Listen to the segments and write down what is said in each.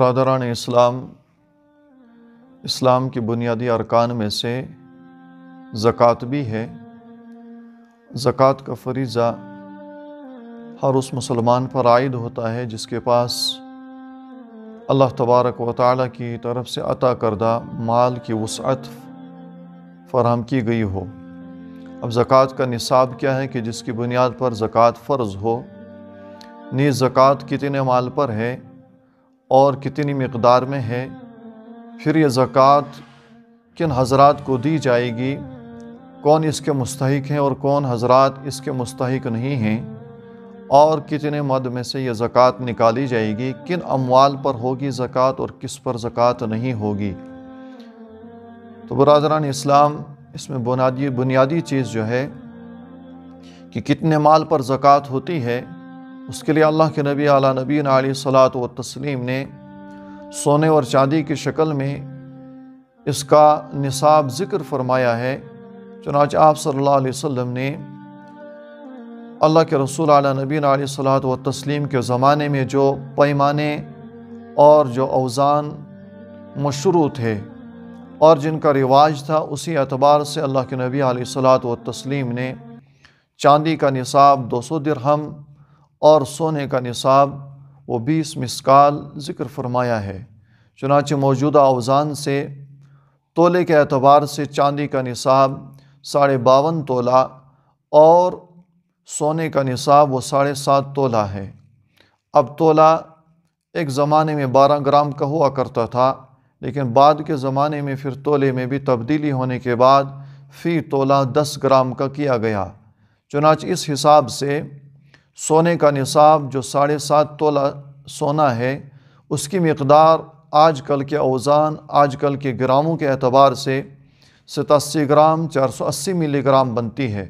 बरदरान इस्लाम इस्लाम के बुनियादी अरकान में से ज़क़़त भी है ज़क़़त का फरीज़ा हर उस मुसलमान पर आयद होता है जिसके पास अल्लाह तबारक व ताली की तरफ से अता करदा माल की वसअत फराहम की गई हो अब ज़क़़त का निसाब क्या है कि जिसकी बुनियाद पर ज़क़़त फ़र्ज़ हो नीज़ ज़क़़त कितने माल पर है और कितनी मकदार में है फिर ये ज़क़़त किन हजरात को दी जाएगी कौन इसके मुस्तक हैं और कौन हजरात इसके मुस्तक नहीं हैं और कितने मद में से ये ज़क़़त निकाली जाएगी किन अमवाल पर होगी ज़क़़त और किस पर ज़क़़त नहीं होगी तो बराजरान इस्लाम इसमें बुनियादी बुनियादी चीज़ जो है कि कितने माल पर ज़क़़त होती है उसके लिए अल्लाह के नबी आला नबी सलात व तस्लीम ने सोने और चांदी की शक्ल में इसका निसाब ज़िक्र फरमाया है चुनाच आप सल्ला वम ने अल्लाह के रसूल आला नबी सलात व तस्लीम के ज़माने में जो पैमाने और जो अवज़ान मशरू थे और जिनका रिवाज था उसी अतबार से अल्लाह के नबी सलात व तस्लीम ने चांदी का निसाब दो सौ दिरहम और सोने का निसाब वो बीस मिसकाल ज़िक्र फरमाया है चुनाच मौजूदा अवजान से तोले के अतबार से चांदी का निसाब साढ़े बावन तोला और सोने का निसाब वो साढ़े सात तोला है अब तोला एक ज़माने में बारह ग्राम का हुआ करता था लेकिन बाद के ज़माने में फिर तोले में भी तब्दीली होने के बाद फ़ी तोला दस ग्राम का किया गया चुनाच इस हिसाब से सोने का निसाब जो साढ़े सात तोला सोना है उसकी मकदार आज कल के अवज़ान आज कल के ग्रामों के अतबार से सतासी ग्राम चार सौ मिली मिलीग्राम बनती है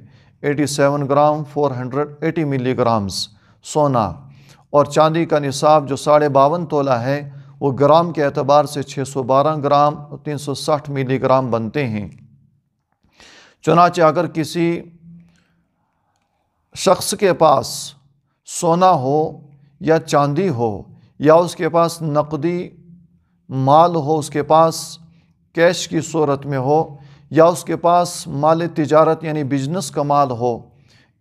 eighty seven gram four hundred milli milligrams सोना और चांदी का निसाब जो साढ़े बावन तोला है वो ग्राम के अतबार से छः सौ बारह ग्राम और मिली मिलीग्राम बनते हैं चुनाच अगर किसी शख्स के पास सोना हो या चांदी हो या उसके पास नकदी माल हो उसके पास कैश की सूरत में हो या उसके पास माल तजारत यानी बिजनेस का माल हो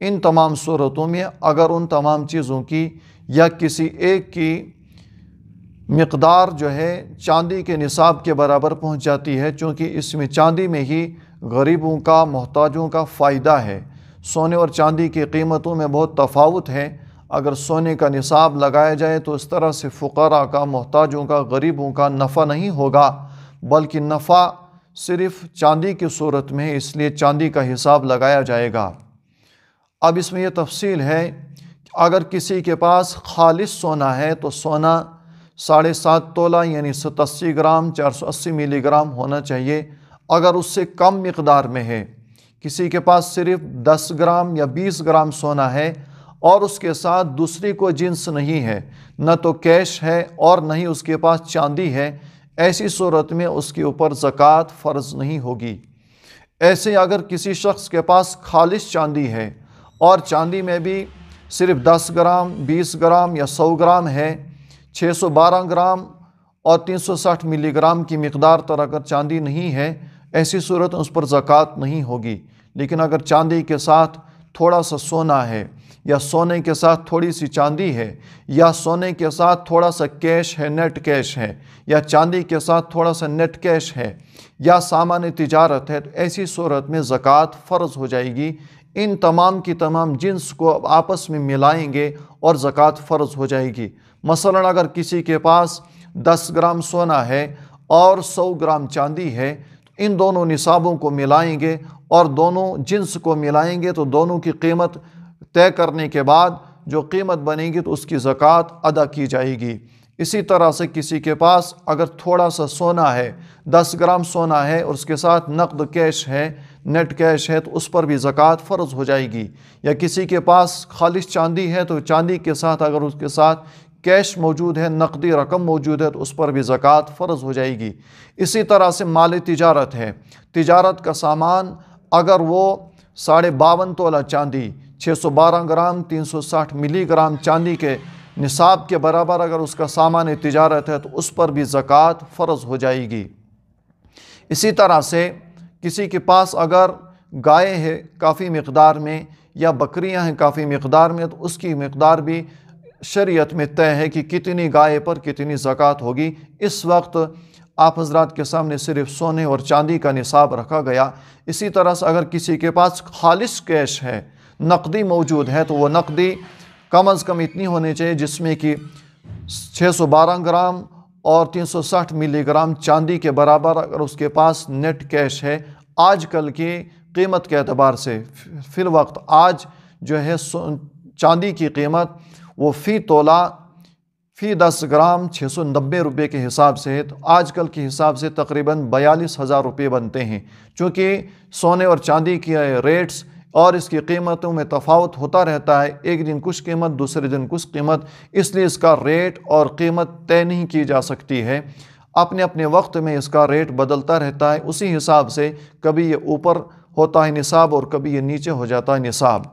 इन तमाम सूरतों में अगर उन तमाम चीज़ों की या किसी एक की मकदार जो है चांदी के निसाब के बराबर पहुंच जाती है क्योंकि इसमें चांदी में ही गरीबों का मोहताजों का फ़ायदा है सोने और चांदी की कीमतों में बहुत तफावत है अगर सोने का निसाब लगाया जाए तो इस तरह से फ़करा का मोहताजों का गरीबों का नफ़ा नहीं होगा बल्कि नफ़ा सिर्फ़ चांदी की सूरत में है इसलिए चांदी का हिसाब लगाया जाएगा अब इसमें यह तफसील है अगर किसी के पास खालिश सोना है तो सोना साढ़े सात तोला यानी सतासी ग्राम चार सौ अस्सी मिलीग्राम होना चाहिए अगर उससे कम मकदार में है किसी के पास सिर्फ दस ग्राम या बीस ग्राम सोना है और उसके साथ दूसरी को जिन्स नहीं है न तो कैश है और न ही उसके पास चांदी है ऐसी सूरत में उसके ऊपर ज़क़़त फ़र्ज नहीं होगी ऐसे अगर किसी शख्स के पास खालिश चांदी है और चांदी में भी सिर्फ 10 ग्राम 20 ग्राम या 100 ग्राम है 612 ग्राम और 360 मिलीग्राम की मकदार तर अगर चांदी नहीं है ऐसी सूरत उस पर ज़क़़त नहीं होगी लेकिन अगर चांदी के साथ थोड़ा सा सोना है या सोने के साथ थोड़ी सी चांदी है या सोने के साथ थोड़ा सा कैश है नेट कैश है या चांदी के साथ थोड़ा सा नेट कैश है या सामान्य तिजारत है तो ऐसी सूरत में ज़क़़त फ़र्ज़ हो जाएगी इन तमाम की तमाम जिन्स को अब आपस में मिलाएंगे और ज़क़़त फ़र्ज़ हो जाएगी मसलन अगर किसी के पास दस ग्राम सोना है और सौ ग्राम चांदी है तो इन दोनों निसाबों को मिलाएंगे और दोनों जिन्स को मिलाएंगे तो दोनों की कीमत तय करने के बाद जो कीमत बनेगी तो उसकी ज़क़़त अदा की जाएगी इसी तरह से किसी के पास अगर थोड़ा सा सोना है दस ग्राम सोना है और उसके साथ नकद कैश है नेट कैश है तो उस पर भी ज़क़़त फ़र्ज हो जाएगी या किसी के पास खालिश चांदी है तो चांदी के साथ अगर उसके साथ कैश मौजूद है नकदी रकम मौजूद है तो उस पर भी ज़क़़त फ़र्ज हो जाएगी इसी तरह से माल तिजारत है तिजारत का सामान अगर वो साढ़े बावन तोला चांदी छः सौ बारह ग्राम तीन सौ साठ मिली ग्राम चांदी के निसाब के बराबर अगर उसका सामान तजारत है तो उस पर भी ज़क़़त फ़र्ज़ हो जाएगी इसी तरह से किसी के पास अगर गाय है काफ़ी मकदार में या बकरियाँ हैं काफ़ी मकदार में तो उसकी मकदार भी शरीयत में तय है कि कितनी गाय पर कितनी ज़क़़त होगी इस वक्त आप हजरात के सामने सिर्फ सोने और चांदी का निसाब रखा गया इसी तरह से अगर किसी के पास खालिश कैश है नकदी मौजूद है तो वह नकदी कम अज़ कम इतनी होनी चाहिए जिसमें कि छः सौ बारह ग्राम और तीन सौ मिली मिलीग्राम चांदी के बराबर अगर उसके पास नेट कैश है कल की कीमत के अतबार से फिल वक्त आज जो है चांदी की कीमत वो फ़ी तोला फ़ी दस ग्राम छः सौ नब्बे रुपये के हिसाब से है तो आजकल के हिसाब से तकरीबन बयालीस हज़ार रुपये बनते हैं चूँकि सोने और चांदी के रेट्स और इसकी कीमतों में तफावत होता रहता है एक दिन कुछ कीमत दूसरे दिन कुछ कीमत इसलिए इसका रेट और कीमत तय नहीं की जा सकती है अपने अपने वक्त में इसका रेट बदलता रहता है उसी हिसाब से कभी ये ऊपर होता है निसाब और कभी ये नीचे हो जाता है निसाब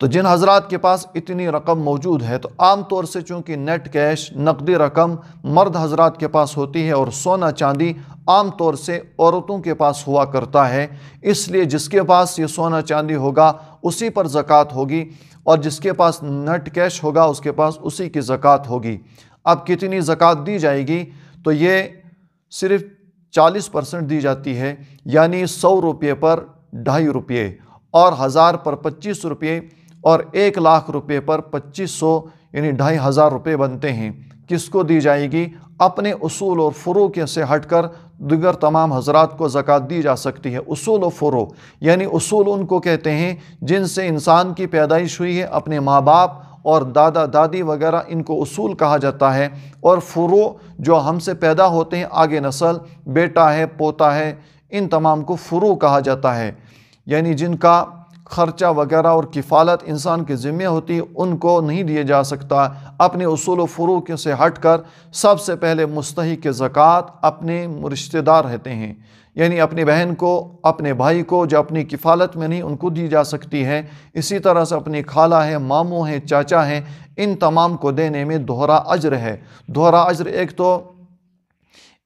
तो जिन हजरात के पास इतनी रकम मौजूद है तो आम तौर से चूँकि नेट कैश नकदी रकम मर्द हजरात के पास होती है और सोना चांदी आम तौर से औरतों के पास हुआ करता है इसलिए जिसके पास ये सोना चांदी होगा उसी पर ज़क़़त होगी और जिसके पास नट कैश होगा उसके पास उसी की ज़क़़त होगी अब कितनी ज़क़़त दी जाएगी तो ये सिर्फ चालीस परसेंट दी जाती है यानी सौ रुपये पर ढाई रुपये और हज़ार पर पच्चीस रुपये और एक लाख रुपये पर पच्चीस सौ यानी ढाई हज़ार रुपये बनते हैं किसको दी जाएगी अपने उसूल और फ़रू के से हटकर दिगर तमाम हजरात को ज़क़़त दी जा सकती है उसूल फ़ुरो यानी उसूल उनको कहते हैं जिनसे इंसान की पैदाइश हुई है अपने माँ बाप और दादा दादी वगैरह इनको उसूल कहा जाता है और फ़ुरो जो हमसे पैदा होते हैं आगे नस्ल बेटा है पोता है इन तमाम को फ़ुरो कहा जाता है यानी जिनका ख़र्चा वगैरह और किफ़ालत इंसान के ज़िम्मे होती उनको नहीं दिए जा सकता अपने असूल फ़रूक़ से हट कर सबसे पहले मुस्तक ज़क़़त अपने रिश्तेदार रहते हैं यानी अपनी बहन को अपने भाई को जो अपनी किफ़ालत में नहीं उनको दी जा सकती है इसी तरह से अपनी खाला है मामू हैं चाचा हैं इन तमाम को देने में दोहरा अज्र है दोहरा अज्र एक तो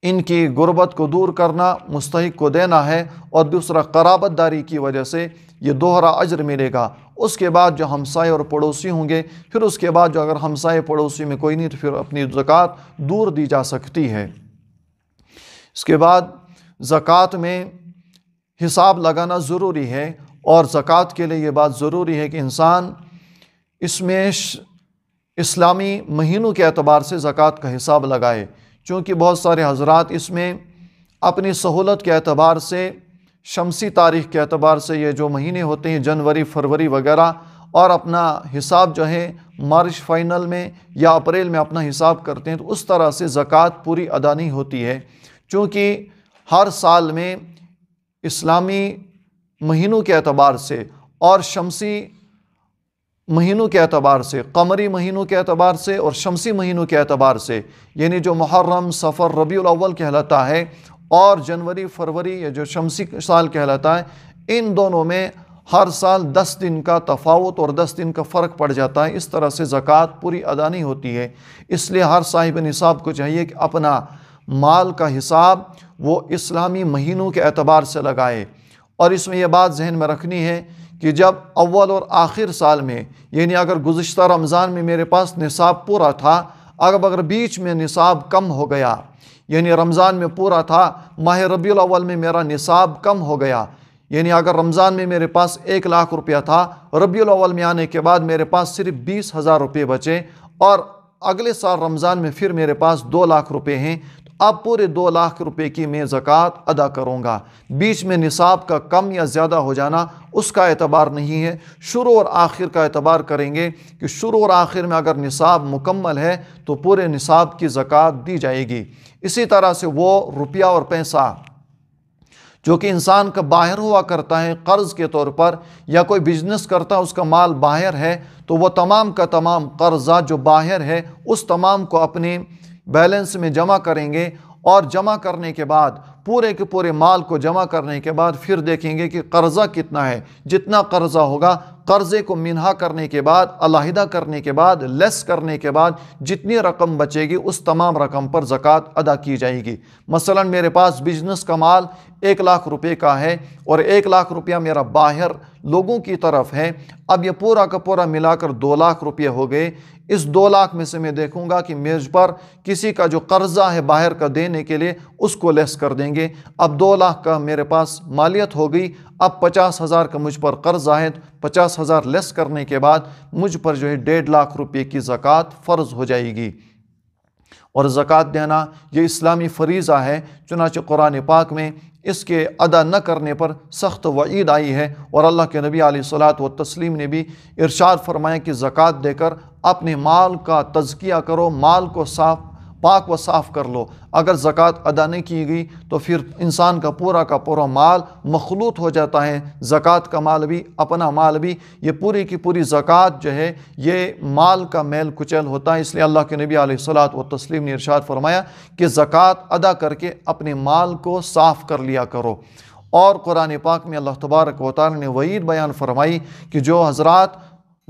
इनकी गुर्बत को दूर करना मुस्तक को देना है और दूसरा कराबत दारी की वजह से ये दोहरा अजर मिलेगा उसके बाद जो हमसाए और पड़ोसी होंगे फिर उसके बाद जो अगर हमसाए पड़ोसी में कोई नहीं तो फिर अपनी ज़क़़त दूर दी जा सकती है इसके बाद ज़क़़त में हिसाब लगाना ज़रूरी है और ज़क़़त के लिए ये बात ज़रूरी है कि इंसान इसमें इस्लामी महीनों के अतबार से ज़क़़त का हिसाब लगाए चूँकि बहुत सारे हजरात इसमें अपनी सहूलत के अतबार से शमसी तारीख़ के अतबार से ये जो महीने होते हैं जनवरी फरवरी वगैरह और अपना हिसाब जो है मार्च फाइनल में या अप्रैल में अपना हिसाब करते हैं तो उस तरह से ज़क़़त पूरी अदा नहीं होती है चूँकि हर साल में इस्लामी महीनों के अतबार से और शमसी महीनों के अतबार से कमरी महीनों के अतबार से और शमसी महीनों के अतबार से यानी जो मुहर्रम सफ़र रबी अव्वल कहलाता है और जनवरी फरवरी या जो शमसी साल कहलाता है इन दोनों में हर साल दस दिन का तफावत और दस दिन का फ़र्क पड़ जाता है इस तरह से ज़क़़त पूरी अदा नहीं होती है इसलिए हर साहिब निसाब को चाहिए कि अपना माल का हिसाब वो इस्लामी महीनों के अतबार से लगाए और इसमें यह बात जहन में रखनी है कि जब अव्वल और आखिर साल में यानी अगर गुज्त रमज़ान में मेरे पास निसाब पूरा था अगर अगर बीच में निसाब कम हो गया यानी रमज़ान में पूरा था माह रबी अव्वल में मेरा निसाब कम हो गया यानी अगर रमज़ान में मेरे पास एक लाख रुपया था रबी अव्वल में आने के बाद मेरे पास सिर्फ बीस हज़ार रुपये बचे और अगले साल रमज़ान में फिर मेरे पास दो लाख रुपए हैं अब पूरे दो लाख रुपए की मैं ज़क़़त अदा करूँगा बीच में निसाब का कम या ज़्यादा हो जाना उसका एतबार नहीं है शुरू और आखिर का एतबार करेंगे कि शुरू और आखिर में अगर निसाब मुकम्मल है तो पूरे निसाब की ज़क़़त दी जाएगी इसी तरह से वो रुपया और पैसा जो कि इंसान का बाहर हुआ करता है कर्ज़ के तौर पर या कोई बिजनेस करता है उसका माल बाहर है तो वह तमाम का तमाम कर्जा जो बाहर है उस तमाम को अपने बैलेंस में जमा करेंगे और जमा करने के बाद पूरे के पूरे माल को जमा करने के बाद फिर देखेंगे कि कर्ज़ा कितना है जितना कर्ज़ा होगा कर्ज़े को मिनहा करने के बाद अलहदा करने के बाद लेस करने के बाद जितनी रकम बचेगी उस तमाम रकम पर ज़क़़त अदा की जाएगी मसलन मेरे पास बिजनेस का माल एक लाख रुपए का है और एक लाख रुपया मेरा बाहर लोगों की तरफ है अब ये पूरा का पूरा मिलाकर दो लाख रुपये हो गए इस दो लाख में से मैं देखूंगा कि मेज पर किसी का जो कर्ज़ा है बाहर का देने के लिए उसको लेस कर देंगे अब दो लाख का मेरे पास मालियत हो गई अब पचास हज़ार का मुझ पर कर्ज़ा है पचास हज़ार लेस करने के बाद मुझ पर जो है डेढ़ लाख रुपये की ज़क़़त फ़र्ज़ हो जाएगी और ज़क़़त देना ये इस्लामी फरीज़ा है चुनाच कुरान पाक में इसके अदा न करने पर सख्त वईद आई है और अल्लाह के नबी आलात व तस्लीम ने भी इरशाद फरमाया कि ज़क़़त देकर अपने माल का तजकिया करो माल को साफ़ पाक व साफ़ कर लो अगर ज़क़़त अदा नहीं की गई तो फिर इंसान का पूरा का पूरा माल मखलूत हो जाता है ज़क़़त का माल भी अपना माल भी ये पूरी की पूरी ज़क़़त जो है ये माल का मेल कुचल होता है इसलिए अल्लाह के नबी सलात व तस्लीम ने इरशाद फरमाया कि ज़क़़त अदा करके अपने माल को साफ़ कर लिया करो और कुरान पाक में अल्लाह तबारक वाली ने वही बयान फरमाई कि जो हजरात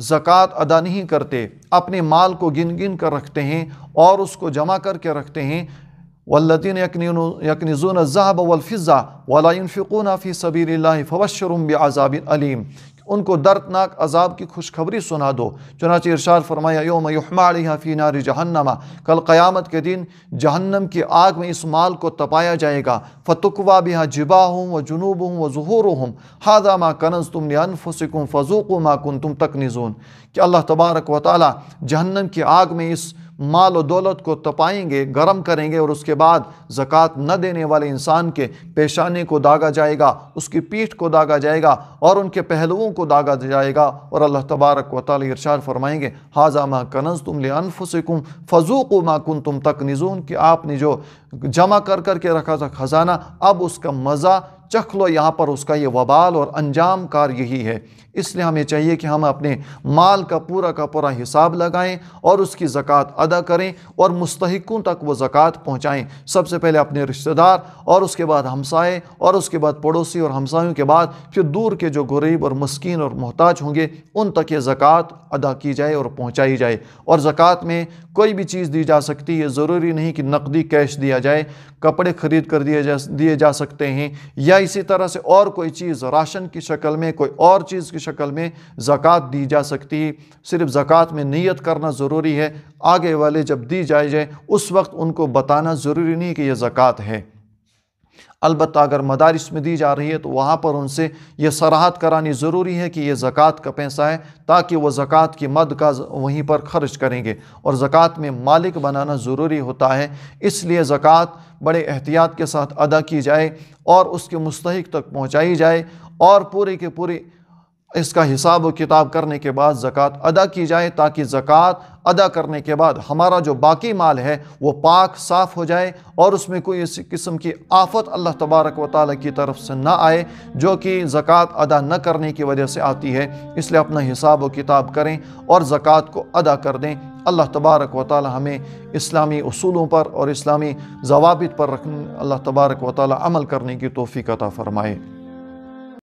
ज़क़़त अदा नहीं करते अपने माल को गिन गिन कर रखते हैं और उसको जमा करके रखते हैं वल्लिन यकनज़ून जहाब वलफ़ा वलाफ़िकून फ़ी सबीर फ़वशरुम बज़ाबिन अलीम उनको दर्दनाक अजाब की खुशखबरी सुना दो चुनाच इरशाद फरमाया योम यहमाफ़ी नारी जहन्नमा कल क़यामत के दिन जहन्नम की आग में इस माल को तपाया जाएगा फ़तुकवा बिहा जिबा हूँ व जुनूब हूँ व जहूर हूँ हादा मा कनज तुम अनफुसकुम फ़जूक मा कुन तुम तक निजून कि अल्लाह तबारक व ताली जहन्नम की आग में इस माल और दौलत को तपाएंगे गर्म करेंगे और उसके बाद ज़क़़त न देने वाले इंसान के पेशाने को दागा जाएगा उसकी पीठ को दागा जाएगा और उनके पहलुओं को दागा जाएगा और अल्लाह तबारक वाल ताली इरशाद फरमाएंगे हाजा मा कनज तुम ले फजूक माकुन तुम तक निजून कि आपने जो जमा कर कर के रखा था ख़जाना अब उसका मज़ा चख लो यहाँ पर उसका ये वबाल और अंजाम कार यही है इसलिए हमें चाहिए कि हम अपने माल का पूरा का पूरा हिसाब लगाएं और उसकी ज़क़़त अदा करें और मुस्तकों तक वो ज़क़़त पहुँचाएँ सबसे पहले अपने रिश्तेदार और उसके बाद हमसाए और उसके बाद पड़ोसी और हमसायों के बाद फिर दूर के जो गरीब और मस्किन और मोहताज होंगे उन तक ये ज़क़़त अदा की जाए और पहुँचाई जाए और ज़क़़त में कोई भी चीज़ दी जा सकती है ज़रूरी नहीं कि नकदी कैश दिया दिया जाए कपड़े खरीद कर दिए जा दिए जा सकते हैं या इसी तरह से और कोई चीज़ राशन की शक्ल में कोई और चीज़ की शक्ल में ज़क़़त दी जा सकती है सिर्फ ज़क़़त में नीयत करना ज़रूरी है आगे वाले जब दी जाए जाए उस वक्त उनको बताना ज़रूरी नहीं कि यह ज़क़़त है अलबत् अगर मदारस में दी जा रही है तो वहाँ पर उनसे ये सराहत करानी ज़रूरी है कि ये ज़क़़त का पैसा है ताकि वह ज़क़़त की मद का वहीं पर ख़र्च करेंगे और ज़क़़त में मालिक बनाना ज़रूरी होता है इसलिए ज़क़़त बड़े एहतियात के साथ अदा की जाए और उसके मुस्तक तक पहुँचाई जाए और पूरे के पूरे इसका हिसाब व किताब करने के बाद ज़क़़त अदा की जाए ताकि ज़क़़त अदा करने के बाद हमारा जो बाकी माल है वो पाक साफ़ हो जाए और उसमें कोई इस किस्म की आफत अल्लाह तबारक व ताली की तरफ से ना आए जो कि ज़क़़त अदा न करने की वजह से आती है इसलिए अपना हिसाब व किताब करें और ज़क़़त को अदा कर दें अल्लाह तबारक व ताली हमें इस्लामी असूलों पर और इस्लामी जवाबित पर रख अल्लाह तबारक व ताली अमल करने की तोफ़ी अता फ़रमाए